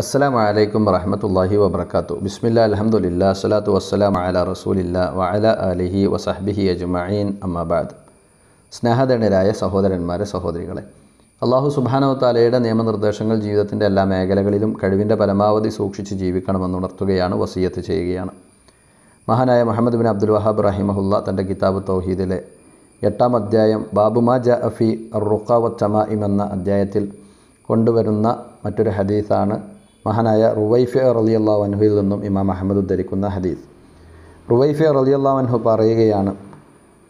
അസ്സാം വലൈക്കും വറഹമത്തല്ലാഹി വബർക്കാത്തു ബിസ്മില്ല അലഹമുല്ല സ്വലാത്തു വസ്സലാം അല റസൂലില്ല വഅല അലഹി വസഹബിഹി അജ്മഈൻ അമ്മബാദ് സ്നേഹധനരായ സഹോദരന്മാരെ സഹോദരികളെ അള്ളാഹു സുബാനവത്താലയുടെ നിയമനിർദ്ദേശങ്ങൾ ജീവിതത്തിൻ്റെ എല്ലാ മേഖലകളിലും കഴിവിൻ്റെ പരമാവധി സൂക്ഷിച്ച് ജീവിക്കണമെന്നുണർത്തുകയാണ് വസീയത്ത് ചെയ്യുകയാണ് മഹാനായ മുഹമ്മദ് ബിൻ അബ്ദുൽ വഹാബ് റഹിമഹുല്ല തൻ്റെ കിതാബ് തൗഹീദിലെ എട്ടാം അധ്യായം ബാബുമാ ജ അഫി റുഖാവ ചമാ എന്ന അധ്യായത്തിൽ കൊണ്ടുവരുന്ന മറ്റൊരു ഹദീസാണ് മഹാനായ റുവൈഫ റലിയല്ലാഹു അൻഹുയിൽ നിന്നും ഇമാം അഹമ്മദ് ഉദ്ധരിക്കുന്ന ഹദീസ് റുവൈഫ റലിയല്ലാഹു അൻഹു പറയുകയാണ്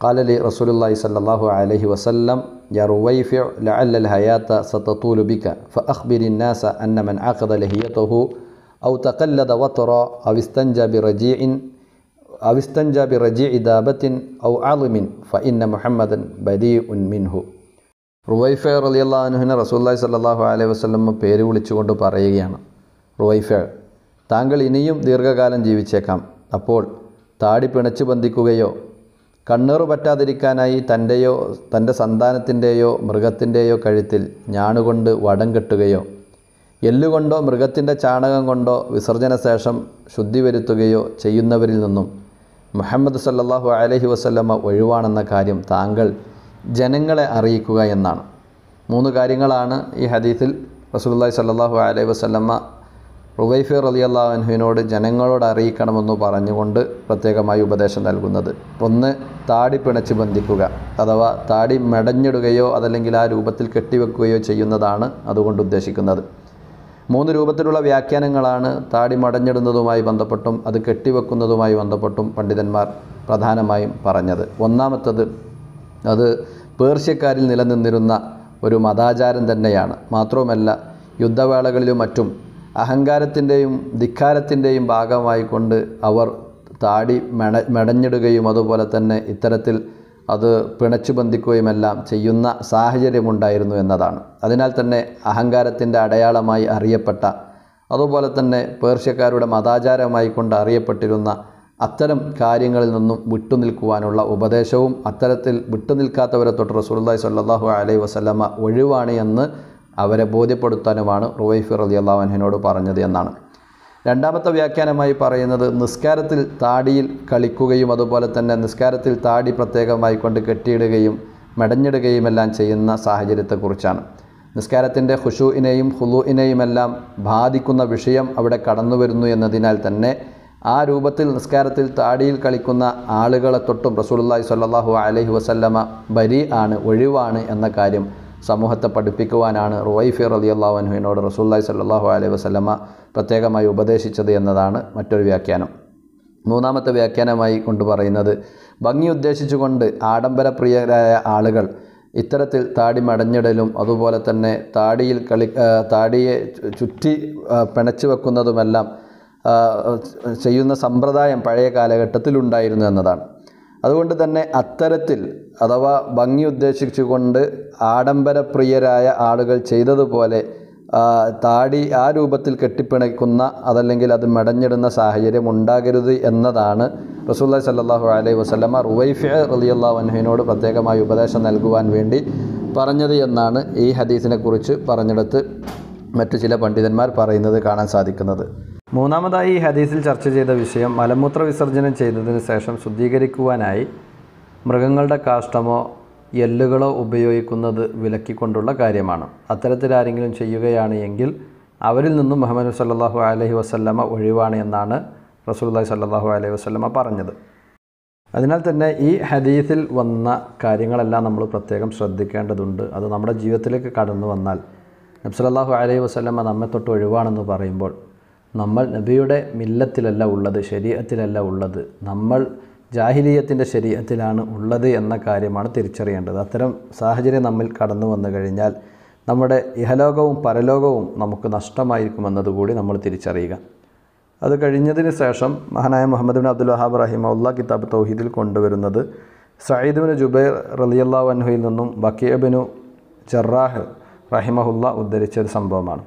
കാലലി റസൂലുല്ലാഹി സല്ലാഹു അലഹി വസല്ലം يا رويفع لعل الحياة ستطول بك فأخبر الناس أن من عقد لحيته أو تقلد وترا أو استنجى برجيع أو استنجى برجيع دابة أو علم فإن محمدا بديء منه റുവൈഫ റലിയുള്ള റസൂല്ലായി സല്ലാഹു അലൈഹി വസ്ലം പേര് വിളിച്ചുകൊണ്ട് പറയുകയാണ് റുവൈഫേൾ താങ്കൾ ഇനിയും ദീർഘകാലം ജീവിച്ചേക്കാം അപ്പോൾ താടി പിണച്ചു ബന്ധിക്കുകയോ കണ്ണേറു പറ്റാതിരിക്കാനായി തൻ്റെയോ തൻ്റെ സന്താനത്തിൻ്റെയോ മൃഗത്തിൻ്റെയോ കഴുത്തിൽ ഞാണുകൊണ്ട് വടം കെട്ടുകയോ എല്ലുകൊണ്ടോ മൃഗത്തിൻ്റെ ചാണകം കൊണ്ടോ വിസർജന ശേഷം ശുദ്ധി വരുത്തുകയോ ചെയ്യുന്നവരിൽ നിന്നും മുഹമ്മദ് സല്ലാഹു അലഹി വസ്ല്ലമ്മ ഒഴിവാണെന്ന കാര്യം താങ്കൾ ജനങ്ങളെ അറിയിക്കുക എന്നാണ് മൂന്ന് കാര്യങ്ങളാണ് ഈ ഹദീസിൽ റസൂല്ലായി സല്ലാഹു അലൈഹി വസ്ല്ലമ്മ റുവൈഫിർ അലി അള്ളാഹുവിനോട് ജനങ്ങളോട് അറിയിക്കണമെന്ന് പറഞ്ഞുകൊണ്ട് പ്രത്യേകമായി ഉപദേശം നൽകുന്നത് ഒന്ന് താടി പിണച്ച് ബന്ധിക്കുക അഥവാ താടി മെടഞ്ഞിടുകയോ അതല്ലെങ്കിൽ ആ രൂപത്തിൽ കെട്ടിവെക്കുകയോ ചെയ്യുന്നതാണ് അതുകൊണ്ട് ഉദ്ദേശിക്കുന്നത് മൂന്ന് രൂപത്തിലുള്ള വ്യാഖ്യാനങ്ങളാണ് താടി മടഞ്ഞിടുന്നതുമായി ബന്ധപ്പെട്ടും അത് കെട്ടിവെക്കുന്നതുമായി ബന്ധപ്പെട്ടും പണ്ഡിതന്മാർ പ്രധാനമായും പറഞ്ഞത് ഒന്നാമത്തത് അത് പേർഷ്യക്കാരിൽ നിലനിന്നിരുന്ന ഒരു മതാചാരം തന്നെയാണ് മാത്രവുമല്ല യുദ്ധവേളകളിലും മറ്റും അഹങ്കാരത്തിൻ്റെയും ധിക്കാരത്തിൻ്റെയും ഭാഗമായിക്കൊണ്ട് അവർ താടി മെട മെടഞ്ഞിടുകയും അതുപോലെ തന്നെ ഇത്തരത്തിൽ അത് പിണച്ചു ബന്ധിക്കുകയുമെല്ലാം ചെയ്യുന്ന സാഹചര്യമുണ്ടായിരുന്നു എന്നതാണ് അതിനാൽ തന്നെ അഹങ്കാരത്തിൻ്റെ അടയാളമായി അറിയപ്പെട്ട അതുപോലെ തന്നെ പേർഷ്യക്കാരുടെ മതാചാരമായി കൊണ്ട് അറിയപ്പെട്ടിരുന്ന അത്തരം കാര്യങ്ങളിൽ നിന്നും വിട്ടുനിൽക്കുവാനുള്ള ഉപദേശവും അത്തരത്തിൽ വിട്ടുനിൽക്കാത്തവരെ തൊട്ട് റസൂല്ലായി സല്ലാഹു അലൈഹി വസ്ലമ ഒഴിവാണ് എന്ന് അവരെ ബോധ്യപ്പെടുത്താനുമാണ് റുവൈഫിർ അലി അള്ളാഹുവിനോട് പറഞ്ഞത് എന്നാണ് രണ്ടാമത്തെ വ്യാഖ്യാനമായി പറയുന്നത് നിസ്കാരത്തിൽ താടിയിൽ കളിക്കുകയും അതുപോലെ തന്നെ നിസ്കാരത്തിൽ താടി പ്രത്യേകമായി കൊണ്ട് കെട്ടിയിടുകയും മെടഞ്ഞിടുകയുമെല്ലാം ചെയ്യുന്ന സാഹചര്യത്തെക്കുറിച്ചാണ് നിസ്കാരത്തിൻ്റെ ഹുഷുവിനെയും ഹുലുവിനെയുമെല്ലാം ബാധിക്കുന്ന വിഷയം അവിടെ കടന്നു വരുന്നു എന്നതിനാൽ തന്നെ ആ രൂപത്തിൽ നിസ്കാരത്തിൽ താടിയിൽ കളിക്കുന്ന ആളുകളെ തൊട്ടും റസൂലുള്ളാഹി സ്വല്ലല്ലാഹു അലൈഹി വസല്ലമ ബരി ആണ് ഒഴിവാണ് എന്ന കാര്യം സമൂഹത്തെ പഠിപ്പിക്കുവാനാണ് റുവൈഫിർ അലി അള്ളാഹുവിനോട് റസൂല്ലായി സല്ലാഹു അലൈഹി വസ്ലമ പ്രത്യേകമായി ഉപദേശിച്ചത് എന്നതാണ് മറ്റൊരു വ്യാഖ്യാനം മൂന്നാമത്തെ വ്യാഖ്യാനമായി കൊണ്ട് പറയുന്നത് ഭംഗി ഉദ്ദേശിച്ചുകൊണ്ട് ആഡംബരപ്രിയരായ ആളുകൾ ഇത്തരത്തിൽ താടി മടഞ്ഞിടലും അതുപോലെ തന്നെ താടിയിൽ കളി താടിയെ ചുറ്റി പിണച്ചു വെക്കുന്നതുമെല്ലാം ചെയ്യുന്ന സമ്പ്രദായം പഴയ കാലഘട്ടത്തിൽ ഉണ്ടായിരുന്നു എന്നതാണ് അതുകൊണ്ട് തന്നെ അത്തരത്തിൽ അഥവാ ഭംഗി ഉദ്ദേശിച്ചുകൊണ്ട് ആഡംബരപ്രിയരായ ആളുകൾ ചെയ്തതുപോലെ താടി ആ രൂപത്തിൽ കെട്ടിപ്പിണയ്ക്കുന്ന അതല്ലെങ്കിൽ അത് മെടഞ്ഞിടുന്ന സാഹചര്യം ഉണ്ടാകരുത് എന്നതാണ് റസൂല്ലാ സല്ലാഹു അലൈഹി വസ്ലമ റുവൈഫിയ റലിയല്ലാ വൻഹുവിനോട് പ്രത്യേകമായി ഉപദേശം നൽകുവാൻ വേണ്ടി പറഞ്ഞത് എന്നാണ് ഈ ഹദീസിനെക്കുറിച്ച് പറഞ്ഞെടുത്ത് മറ്റു ചില പണ്ഡിതന്മാർ പറയുന്നത് കാണാൻ സാധിക്കുന്നത് മൂന്നാമതായി ഈ ഹദീസിൽ ചർച്ച ചെയ്ത വിഷയം മലമൂത്ര വിസർജനം ചെയ്തതിന് ശേഷം ശുദ്ധീകരിക്കുവാനായി മൃഗങ്ങളുടെ കാഷ്ടമോ എല്ലുകളോ ഉപയോഗിക്കുന്നത് വിലക്കിക്കൊണ്ടുള്ള കാര്യമാണ് അത്തരത്തിൽ ആരെങ്കിലും ചെയ്യുകയാണ് എങ്കിൽ അവരിൽ നിന്നും മുഹമ്മദ് സല്ലാഹു അലഹി വസ്ല്ലമ ഒഴിവാണ് എന്നാണ് റസൂല്ലാഹി സല്ലാഹു അലൈഹി വസ്ല്ലമ പറഞ്ഞത് അതിനാൽ തന്നെ ഈ ഹദീസിൽ വന്ന കാര്യങ്ങളെല്ലാം നമ്മൾ പ്രത്യേകം ശ്രദ്ധിക്കേണ്ടതുണ്ട് അത് നമ്മുടെ ജീവിതത്തിലേക്ക് കടന്നു വന്നാൽ നബ്സലല്ലാഹു അലൈഹി വസ്ല്ലമ നമ്മെ തൊട്ട് ഒഴിവാണെന്ന് പറയുമ്പോൾ നമ്മൾ നബിയുടെ മില്ലത്തിലല്ല ഉള്ളത് ശരീരത്തിലല്ല ഉള്ളത് നമ്മൾ ജാഹിലീയത്തിൻ്റെ ശരീരത്തിലാണ് ഉള്ളത് എന്ന കാര്യമാണ് തിരിച്ചറിയേണ്ടത് അത്തരം സാഹചര്യം നമ്മിൽ കടന്നു വന്നു കഴിഞ്ഞാൽ നമ്മുടെ ഇഹലോകവും പരലോകവും നമുക്ക് നഷ്ടമായിരിക്കുമെന്നതുകൂടി നമ്മൾ തിരിച്ചറിയുക അത് കഴിഞ്ഞതിന് ശേഷം മഹാനായ മുഹമ്മദ് ബിൻ അബ്ദുൽ വഹാബ് ഉള്ള കിതാബ് തൗഹീദിൽ കൊണ്ടുവരുന്നത് സയ്യിദ് ബിൻ ജുബൈർ റലിയല്ലാ വൻഹുയിൽ നിന്നും ബക്കീബിനു ജറാഹ് റഹിമഹുല്ല ഉദ്ധരിച്ച ഒരു സംഭവമാണ്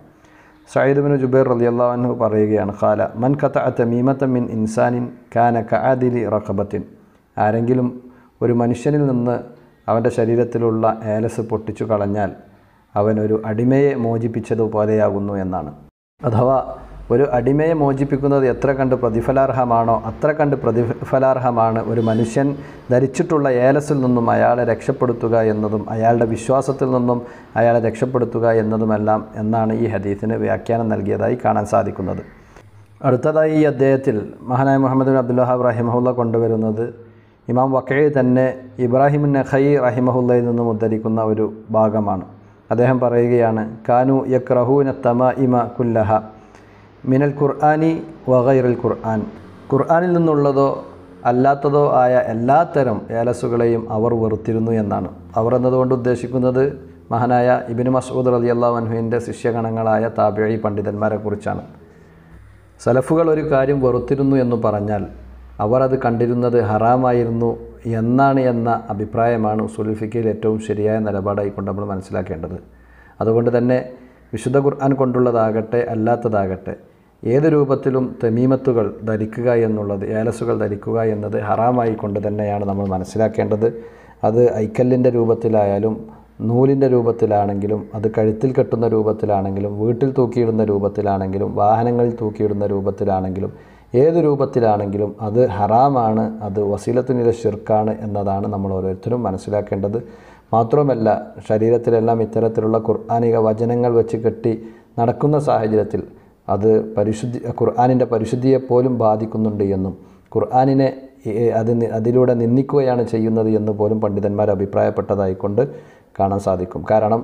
സയ്യിദ്ബിൻ ജുബൈർ അൻഹു പറയുകയാണ് ഖാല മൻ കത്ത തമീമത്ത മിൻ ഇൻസാനിൻ കാന കഅദിലി റഖബത്തിൻ ആരെങ്കിലും ഒരു മനുഷ്യനിൽ നിന്ന് അവൻ്റെ ശരീരത്തിലുള്ള ഏലസ് പൊട്ടിച്ചു കളഞ്ഞാൽ അവനൊരു അടിമയെ മോചിപ്പിച്ചതുപോലെയാകുന്നു എന്നാണ് അഥവാ ഒരു അടിമയെ മോചിപ്പിക്കുന്നത് എത്ര കണ്ട് പ്രതിഫലാർഹമാണോ അത്ര കണ്ട് പ്രതിഫലാർഹമാണ് ഒരു മനുഷ്യൻ ധരിച്ചിട്ടുള്ള ഏലസിൽ നിന്നും അയാളെ രക്ഷപ്പെടുത്തുക എന്നതും അയാളുടെ വിശ്വാസത്തിൽ നിന്നും അയാളെ രക്ഷപ്പെടുത്തുക എന്നതുമെല്ലാം എന്നാണ് ഈ ഹദീസിന് വ്യാഖ്യാനം നൽകിയതായി കാണാൻ സാധിക്കുന്നത് അടുത്തതായി ഈ അദ്ദേഹത്തിൽ മഹാനായ മുഹമ്മദ് ബിൻ റഹിമഹുല്ല കൊണ്ടുവരുന്നത് ഇമാം വക്കയെ തന്നെ ഇബ്രാഹിം നഖൈ റഹിമഹുല്ലയിൽ നിന്നും ഉദ്ധരിക്കുന്ന ഒരു ഭാഗമാണ് അദ്ദേഹം പറയുകയാണ് കാനു യക്രഹൂന തമ ഇമ കുല്ലഹ മിനൽ ഖുർആാനി അൽ ഖുർആൻ ഖുർആാനിൽ നിന്നുള്ളതോ അല്ലാത്തതോ ആയ എല്ലാ തരം ഏലസുകളെയും അവർ വെറുത്തിരുന്നു എന്നാണ് അവർ എന്നതുകൊണ്ട് ഉദ്ദേശിക്കുന്നത് മഹാനായ ഇബിൻ മസൂദ് അലി അള്ളാഹു ശിഷ്യഗണങ്ങളായ താബേഴി പണ്ഡിതന്മാരെ കുറിച്ചാണ് സലഫുകൾ ഒരു കാര്യം വെറുത്തിരുന്നു എന്ന് പറഞ്ഞാൽ അവർ അത് കണ്ടിരുന്നത് ഹറാമായിരുന്നു എന്നാണ് എന്ന അഭിപ്രായമാണ് സുൽഫിക്കയിൽ ഏറ്റവും ശരിയായ നിലപാടായി കൊണ്ട് നമ്മൾ മനസ്സിലാക്കേണ്ടത് അതുകൊണ്ട് തന്നെ വിശുദ്ധ ഖുർആൻ കൊണ്ടുള്ളതാകട്ടെ അല്ലാത്തതാകട്ടെ ഏത് രൂപത്തിലും തമീമത്തുകൾ ധരിക്കുക എന്നുള്ളത് ഏലസുകൾ ധരിക്കുക എന്നത് ഹറാമായി കൊണ്ട് തന്നെയാണ് നമ്മൾ മനസ്സിലാക്കേണ്ടത് അത് ഐക്കല്ലിൻ്റെ രൂപത്തിലായാലും നൂലിൻ്റെ രൂപത്തിലാണെങ്കിലും അത് കഴുത്തിൽ കെട്ടുന്ന രൂപത്തിലാണെങ്കിലും വീട്ടിൽ തൂക്കിയിടുന്ന രൂപത്തിലാണെങ്കിലും വാഹനങ്ങളിൽ തൂക്കിയിടുന്ന രൂപത്തിലാണെങ്കിലും ഏത് രൂപത്തിലാണെങ്കിലും അത് ഹറാമാണ് അത് വസീലത്തിനിലെ ഷിർക്കാണ് എന്നതാണ് നമ്മൾ ഓരോരുത്തരും മനസ്സിലാക്കേണ്ടത് മാത്രമല്ല ശരീരത്തിലെല്ലാം ഇത്തരത്തിലുള്ള ഖുർആാനിക വചനങ്ങൾ വെച്ച് കെട്ടി നടക്കുന്ന സാഹചര്യത്തിൽ അത് പരിശുദ്ധി ഖുർആാനിൻ്റെ പരിശുദ്ധിയെ പോലും ബാധിക്കുന്നുണ്ട് എന്നും ഖുർആാനിനെ അത് അതിലൂടെ നിന്ദിക്കുകയാണ് ചെയ്യുന്നത് എന്ന് പോലും പണ്ഡിതന്മാർ അഭിപ്രായപ്പെട്ടതായിക്കൊണ്ട് കാണാൻ സാധിക്കും കാരണം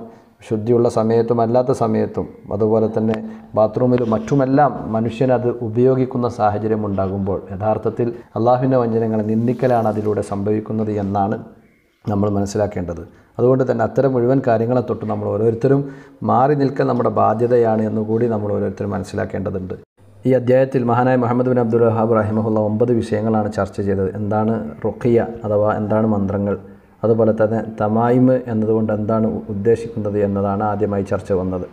ശുദ്ധിയുള്ള സമയത്തും അല്ലാത്ത സമയത്തും അതുപോലെ തന്നെ ബാത്റൂമിലും മറ്റുമെല്ലാം മനുഷ്യനത് ഉപയോഗിക്കുന്ന സാഹചര്യം ഉണ്ടാകുമ്പോൾ യഥാർത്ഥത്തിൽ അള്ളാഹുവിൻ്റെ വഞ്ചനങ്ങളെ നിന്ദിക്കലാണ് അതിലൂടെ സംഭവിക്കുന്നത് എന്നാണ് നമ്മൾ മനസ്സിലാക്കേണ്ടത് അതുകൊണ്ട് തന്നെ അത്തരം മുഴുവൻ കാര്യങ്ങളെ തൊട്ട് നമ്മൾ ഓരോരുത്തരും മാറി നിൽക്കൽ നമ്മുടെ ബാധ്യതയാണ് എന്നുകൂടി നമ്മൾ ഓരോരുത്തരും മനസ്സിലാക്കേണ്ടതുണ്ട് ഈ അധ്യായത്തിൽ മഹാനായ മുഹമ്മദ് ബിൻ അബ്ദുൽ വഹാബ് റഹിമഹുള്ള ഒമ്പത് വിഷയങ്ങളാണ് ചർച്ച ചെയ്തത് എന്താണ് റുഖിയ അഥവാ എന്താണ് മന്ത്രങ്ങൾ അതുപോലെ തന്നെ തമായിമ് എന്നതുകൊണ്ട് എന്താണ് ഉദ്ദേശിക്കുന്നത് എന്നതാണ് ആദ്യമായി ചർച്ച വന്നത്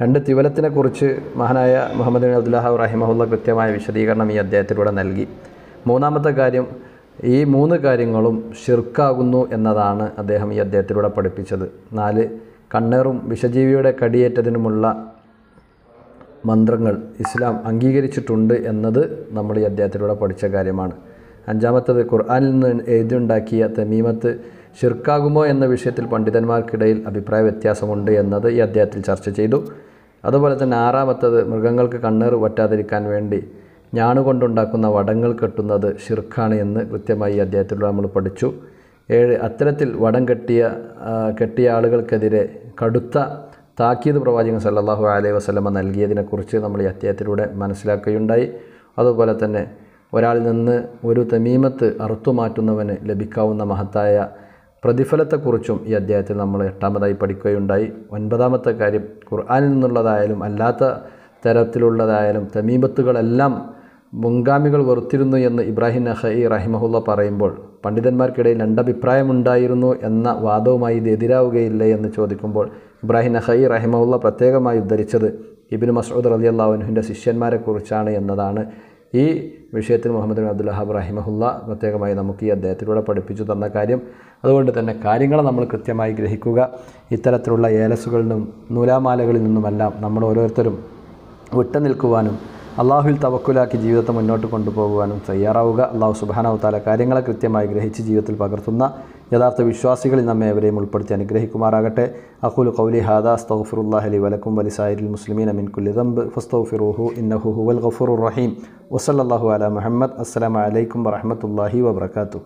രണ്ട് തിവലത്തിനെക്കുറിച്ച് മഹാനായ മുഹമ്മദ് ബിൻ അബ്ദുല്ലാഹാബ് റഹിമഹുള്ള കൃത്യമായ വിശദീകരണം ഈ അധ്യായത്തിലൂടെ നൽകി മൂന്നാമത്തെ കാര്യം ഈ മൂന്ന് കാര്യങ്ങളും ഷിർക്കാകുന്നു എന്നതാണ് അദ്ദേഹം ഈ അദ്ദേഹത്തിലൂടെ പഠിപ്പിച്ചത് നാല് കണ്ണേറും വിഷജീവിയുടെ കടിയേറ്റതിനുമുള്ള മന്ത്രങ്ങൾ ഇസ്ലാം അംഗീകരിച്ചിട്ടുണ്ട് എന്നത് നമ്മൾ ഈ അദ്ദേഹത്തിലൂടെ പഠിച്ച കാര്യമാണ് അഞ്ചാമത്തത് ഖുർആാനിൽ നിന്ന് എഴുതിയുണ്ടാക്കിയ തമീമത്ത് ഷിർക്കാകുമോ എന്ന വിഷയത്തിൽ പണ്ഡിതന്മാർക്കിടയിൽ അഭിപ്രായ വ്യത്യാസമുണ്ട് എന്നത് ഈ അദ്ദേഹത്തിൽ ചർച്ച ചെയ്തു അതുപോലെ തന്നെ ആറാമത്തത് മൃഗങ്ങൾക്ക് കണ്ണേറ് പറ്റാതിരിക്കാൻ വേണ്ടി കൊണ്ടുണ്ടാക്കുന്ന വടങ്ങൾ കെട്ടുന്നത് ഷിർഖാണ് എന്ന് കൃത്യമായി അദ്ദേഹത്തിലൂടെ നമ്മൾ പഠിച്ചു ഏഴ് അത്തരത്തിൽ വടം കെട്ടിയ കെട്ടിയ ആളുകൾക്കെതിരെ കടുത്ത താക്കീത് പ്രവാചകൻ സല്ലാഹു അലൈഹി വസ്ലമ നൽകിയതിനെക്കുറിച്ച് നമ്മൾ ഈ അദ്ദേഹത്തിലൂടെ മനസ്സിലാക്കുകയുണ്ടായി അതുപോലെ തന്നെ ഒരാളിൽ നിന്ന് ഒരു തമീമത്ത് അറുത്തു മാറ്റുന്നവന് ലഭിക്കാവുന്ന മഹത്തായ പ്രതിഫലത്തെക്കുറിച്ചും ഈ അധ്യായത്തിൽ നമ്മൾ എട്ടാമതായി പഠിക്കുകയുണ്ടായി ഒൻപതാമത്തെ കാര്യം ഖുർആാനിൽ നിന്നുള്ളതായാലും അല്ലാത്ത തരത്തിലുള്ളതായാലും തമീമത്തുകളെല്ലാം മുൻഗാമികൾ വെറുത്തിരുന്നു എന്ന് ഇബ്രാഹിം നഹയി റഹിമഹുല്ല പറയുമ്പോൾ പണ്ഡിതന്മാർക്കിടയിൽ രണ്ടഭിപ്രായമുണ്ടായിരുന്നു എന്ന വാദവുമായി ഇത് എതിരാവുകയില്ലേ എന്ന് ചോദിക്കുമ്പോൾ ഇബ്രാഹിം നഹയി റഹിമഹുല്ല പ്രത്യേകമായി ഉദ്ധരിച്ചത് ഇബിൻ മസൂദ് അലി അള്ളാഹുനുഹിൻ്റെ ശിഷ്യന്മാരെക്കുറിച്ചാണ് എന്നതാണ് ഈ വിഷയത്തിൽ മുഹമ്മദ് ബിൻ അബ്ദുല്ലാഹാബ് റഹിമഹുല്ല പ്രത്യേകമായി നമുക്ക് ഈ അദ്ദേഹത്തിലൂടെ പഠിപ്പിച്ചു തന്ന കാര്യം അതുകൊണ്ട് തന്നെ കാര്യങ്ങൾ നമ്മൾ കൃത്യമായി ഗ്രഹിക്കുക ഇത്തരത്തിലുള്ള ഏലസുകളിലും നൂലാമാലകളിൽ നിന്നുമെല്ലാം നമ്മൾ ഓരോരുത്തരും വിട്ടുനിൽക്കുവാനും അള്ളാഹുൽ തവക്കുലാക്കി ജീവിതത്തെ മുന്നോട്ട് കൊണ്ടുപോകുവാനും തയ്യാറാവുക അള്ളാഹു സുബാനാവുത്താല കാര്യങ്ങളെ കൃത്യമായി ഗ്രഹിച്ച് ജീവിതത്തിൽ പകർത്തുന്ന യഥാർത്ഥ വിശ്വാസികളിൽ നമ്മെ അവരെയും ഉൾപ്പെടുത്തി അനുഗ്രഹിക്കുമാറാകട്ടെ അഹുൽ കൗലി ഹാദ അസ്തഫുറുല്ലാഹലി വലക്കും വലിസായിരിൽ മുസ്ലിമീൻ അമിൻ കുലിദംബ് ഫുസ്തൗഫിറുഹു ഇന്നഹു ഹുവൽ ഗഫുർ റഹീം വസല്ലാഹു അല മുഹമ്മദ് അസ്സലാമലൈക്കും വറഹമത്തല്ലാഹി വബർക്കാത്തു